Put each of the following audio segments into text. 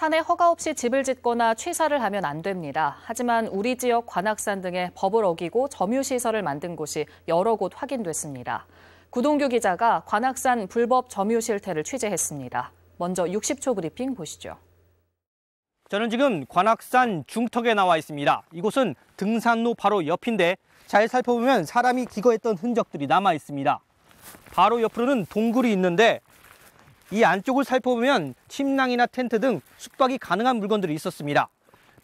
산에 허가 없이 집을 짓거나 취사를 하면 안 됩니다. 하지만 우리 지역 관악산 등의 법을 어기고 점유시설을 만든 곳이 여러 곳 확인됐습니다. 구동규 기자가 관악산 불법 점유 실태를 취재했습니다. 먼저 60초 브리핑 보시죠. 저는 지금 관악산 중턱에 나와 있습니다. 이곳은 등산로 바로 옆인데 잘 살펴보면 사람이 기거했던 흔적들이 남아 있습니다. 바로 옆으로는 동굴이 있는데 이 안쪽을 살펴보면 침낭이나 텐트 등 숙박이 가능한 물건들이 있었습니다.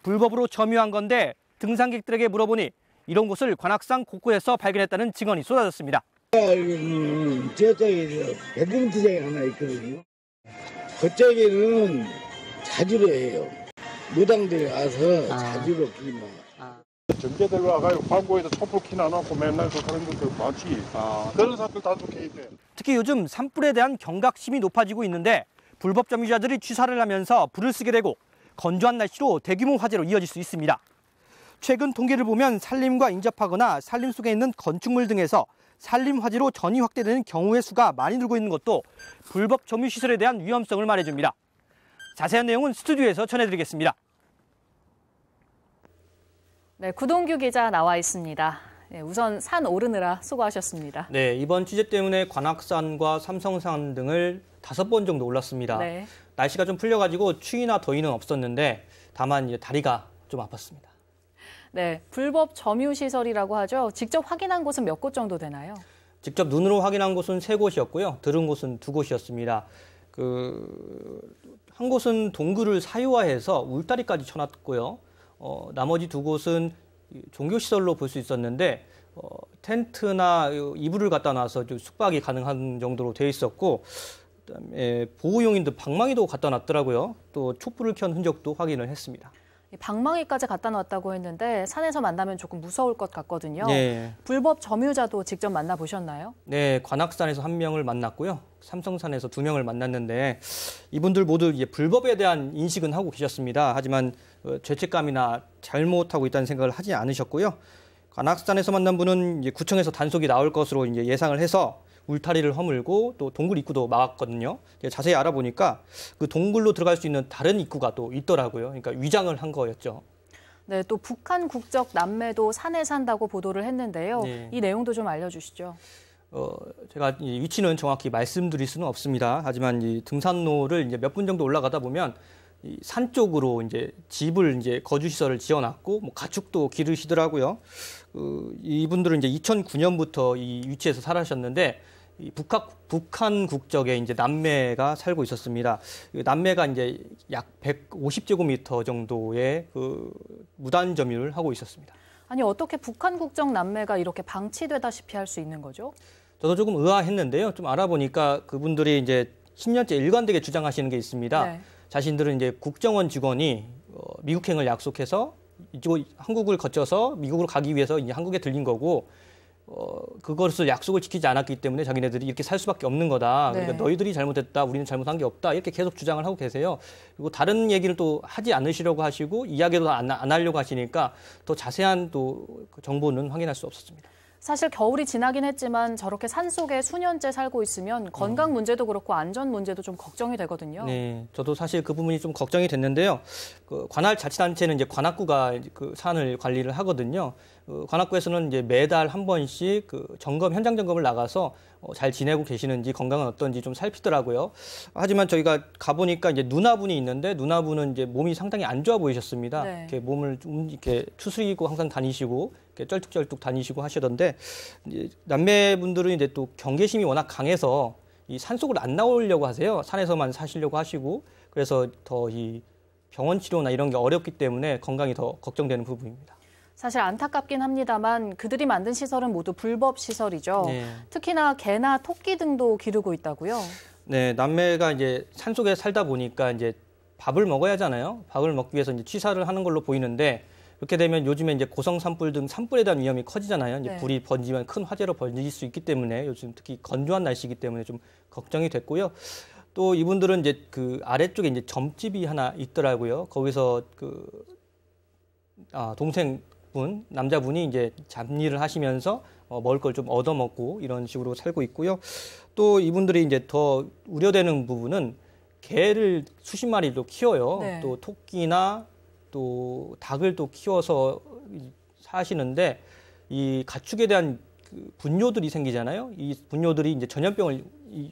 불법으로 점유한 건데 등산객들에게 물어보니 이런 곳을 관악산 곳곳에서 발견했다는 증언이 쏟아졌습니다. 저쪽에 백금 투장이 하나 있거든요. 그쪽에는 자주로해요 무당들이 와서 아. 자주로 끼만. 아. 전개들 와가지고 광고에서 촛불 키나 놓고 맨날 그 그런 들 많지. 아. 그런 사람들 다 좋게 있대. 특히 요즘 산불에 대한 경각심이 높아지고 있는데 불법 점유자들이 취사를 하면서 불을 쓰게 되고 건조한 날씨로 대규모 화재로 이어질 수 있습니다. 최근 통계를 보면 산림과 인접하거나 산림 속에 있는 건축물 등에서 산림 화재로 전이 확대되는 경우의 수가 많이 늘고 있는 것도 불법 점유 시설에 대한 위험성을 말해줍니다. 자세한 내용은 스튜디오에서 전해드리겠습니다. 네, 구동규 기자 나와 있습니다. 네, 우선 산 오르느라 수고하셨습니다. 네, 이번 취재 때문에 관악산과 삼성산 등을 다섯 번 정도 올랐습니다. 네. 날씨가 좀 풀려가지고 추위나 더위는 없었는데 다만 이제 다리가 좀 아팠습니다. 네, 불법 점유 시설이라고 하죠. 직접 확인한 곳은 몇 곳 정도 되나요? 직접 눈으로 확인한 곳은 세 곳이었고요. 들은 곳은 두 곳이었습니다. 그 한 곳은 동굴을 사유화해서 울타리까지 쳐놨고요. 어, 나머지 두 곳은 종교 시설로 볼 수 있었는데 어, 텐트나 이불을 갖다 놔서 좀 숙박이 가능한 정도로 돼 있었고 그다음에 보호용인 듯 방망이도 갖다 놨더라고요. 또 촛불을 켠 흔적도 확인을 했습니다. 방망이까지 갖다 놨다고 했는데 산에서 만나면 조금 무서울 것 같거든요. 네. 불법 점유자도 직접 만나 보셨나요? 네, 관악산에서 한 명을 만났고요. 삼성산에서 두 명을 만났는데 이분들 모두 이제 불법에 대한 인식은 하고 계셨습니다. 하지만 어, 죄책감이나 잘못하고 있다는 생각을 하지 않으셨고요. 관악산에서 만난 분은 이제 구청에서 단속이 나올 것으로 이제 예상을 해서 울타리를 허물고 또 동굴 입구도 막았거든요. 자세히 알아보니까 그 동굴로 들어갈 수 있는 다른 입구가 또 있더라고요. 그러니까 위장을 한 거였죠. 네, 또 북한 국적 남매도 산에 산다고 보도를 했는데요. 네. 이 내용도 좀 알려주시죠. 어, 제가 이 위치는 정확히 말씀드릴 수는 없습니다. 하지만 이 등산로를 이제 몇 분 정도 올라가다 보면 이 산 쪽으로 이제 집을 이제 거주 시설을 지어놨고 뭐 가축도 기르시더라고요. 어, 이분들은 이제 2009년부터 이 위치에서 살아셨는데 이 북학, 북한 국적의 이제 남매가 살고 있었습니다. 그 남매가 이제 약 150제곱미터 정도의 그 무단 점유를 하고 있었습니다. 아니 어떻게 북한 국정 남매가 이렇게 방치되다시피 할 수 있는 거죠? 저도 조금 의아했는데요. 좀 알아보니까 그분들이 이제 10년째 일관되게 주장하시는 게 있습니다. 네. 자신들은 이제 국정원 직원이 어, 미국행을 약속해서 이쪽 한국을 거쳐서 미국으로 가기 위해서 이제 한국에 들린 거고 어, 그것을 약속을 지키지 않았기 때문에 자기네들이 이렇게 살 수밖에 없는 거다. 그러니까 네. 그러니까 너희들이 잘못했다. 우리는 잘못한 게 없다. 이렇게 계속 주장을 하고 계세요. 그리고 다른 얘기를 또 하지 않으시려고 하시고 이야기도 안, 안 하려고 하시니까 더 자세한 또 그 정보는 확인할 수 없었습니다. 사실 겨울이 지나긴 했지만 저렇게 산 속에 수년째 살고 있으면 건강 음. 문제도 그렇고 안전 문제도 좀 걱정이 되거든요. 네, 저도 사실 그 부분이 좀 걱정이 됐는데요. 그 관할 자치단체는 이제 관악구가 그 산을 관리를 하거든요. 그 관악구에서는 이제 매달 한 번씩 그 점검 현장 점검을 나가서 어, 잘 지내고 계시는지 건강은 어떤지 좀 살피더라고요. 하지만 저희가 가보니까 이제 누나분이 있는데 누나분은 이제 몸이 상당히 안 좋아 보이셨습니다. 네. 이렇게 몸을 좀 이렇게 추스리고 항상 다니시고 쩔뚝쩔뚝 다니시고 하시던데 남매분들은 이제 또 경계심이 워낙 강해서 이 산속을 안 나오려고 하세요. 산에서만 사시려고 하시고 그래서 더 이 병원 치료나 이런 게 어렵기 때문에 건강이 더 걱정되는 부분입니다. 사실 안타깝긴 합니다만 그들이 만든 시설은 모두 불법 시설이죠. 네. 특히나 개나 토끼 등도 기르고 있다고요. 네, 남매가 이제 산속에 살다 보니까 이제 밥을 먹어야 하잖아요. 밥을 먹기 위해서 이제 취사를 하는 걸로 보이는데 이렇게 되면 요즘에 이제 고성 산불 등 산불에 대한 위험이 커지잖아요. 이제 네. 불이 번지면 큰 화재로 번질 수 있기 때문에 요즘 특히 건조한 날씨이기 때문에 좀 걱정이 됐고요. 또 이분들은 이제 그 아래쪽에 이제 점집이 하나 있더라고요. 거기서 그 아, 동생분 남자분이 이제 잡일을 하시면서 어, 먹을 걸 좀 얻어먹고 이런 식으로 살고 있고요. 또 이분들이 이제 더 우려되는 부분은 개를 수십 마리도 키워요. 네. 또 토끼나 또 닭을 또 키워서 사시는데 이 가축에 대한 그 분뇨들이 생기잖아요. 이 분뇨들이 이제 전염병을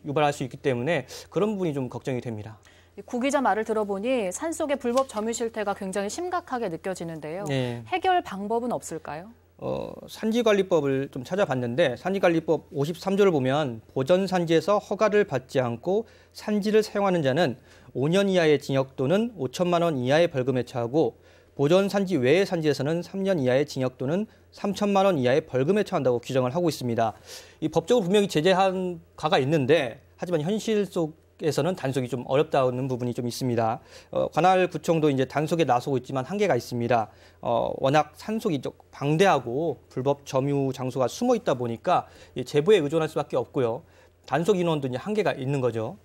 유발할 수 있기 때문에 그런 부분이 좀 걱정이 됩니다. 구기자 말을 들어보니 산속의 불법 점유 실태가 굉장히 심각하게 느껴지는데요. 네. 해결 방법은 없을까요? 어, 산지관리법을 좀 찾아봤는데 산지관리법 53조를 보면 보전 산지에서 허가를 받지 않고 산지를 사용하는 자는 5년 이하의 징역 또는 5천만 원 이하의 벌금에 처하고 보존 산지 외의 산지에서는 3년 이하의 징역 또는 3천만 원 이하의 벌금에 처한다고 규정을 하고 있습니다. 이 법적으로 분명히 제재한 바가 있는데 하지만 현실 속에서는 단속이 좀 어렵다는 부분이 좀 있습니다. 어, 관할 구청도 이제 단속에 나서고 있지만 한계가 있습니다. 어, 워낙 산속이 방대하고 불법 점유 장소가 숨어 있다 보니까 제보에 의존할 수밖에 없고요. 단속 인원도 이제 한계가 있는 거죠.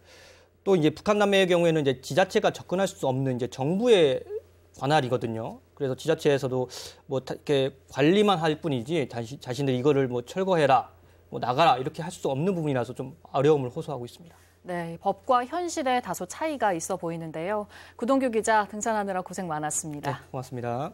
또 이제 북한 남매의 경우에는 이제 지자체가 접근할 수 없는 이제 정부의 관할이거든요. 그래서 지자체에서도 뭐 이렇게 관리만 할 뿐이지 자신, 자신들 이거를 뭐 철거해라, 뭐 나가라 이렇게 할 수 없는 부분이라서 좀 어려움을 호소하고 있습니다. 네, 법과 현실에 다소 차이가 있어 보이는데요. 구동규 기자 등산하느라 고생 많았습니다. 네, 고맙습니다.